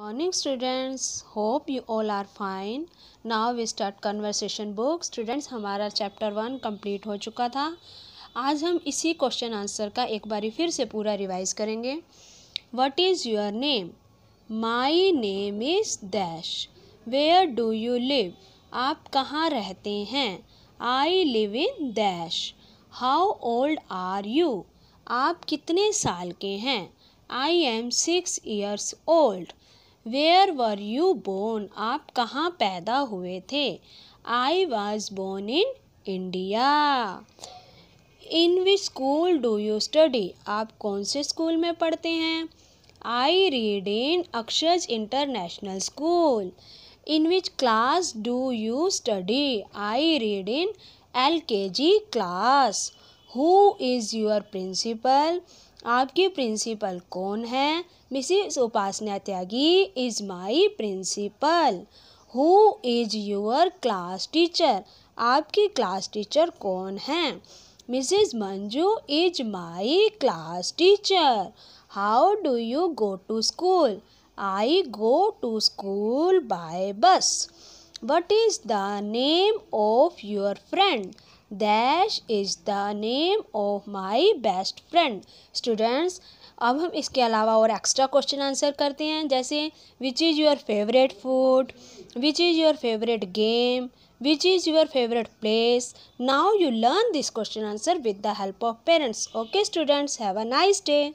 morning students hope you all are fine now we start conversation book students हमारा chapter one complete हो चुका था आज हम इसी question answer का एक बारी फिर से पूरा revise करेंगे what is your name my name is dash where do you live आप कहाँ रहते हैं I live in dash how old are you आप कितने साल के हैं I am six years old where were you born आप कहाँ पैदा हुए थे I was born in India in which school do you study आप कौन से स्कूल में पढ़ते हैं I read in Akshaj international school in which class do you study I read in L K G class who is your principal आपकी principal कौन है Mrs Upasana Tyagi is my principal who is your class teacher आपकी class teacher कौन है Mrs Manju is my class teacher how do you go to school I go to school by bus what is the name of your friend dash is the name of my best friend students अब हम इसके अलावा और extra question answer करते हैं जैसे which is your favourite food which is your favourite game which is your favourite place now you learn this question answer with the help of parents okay students have a nice day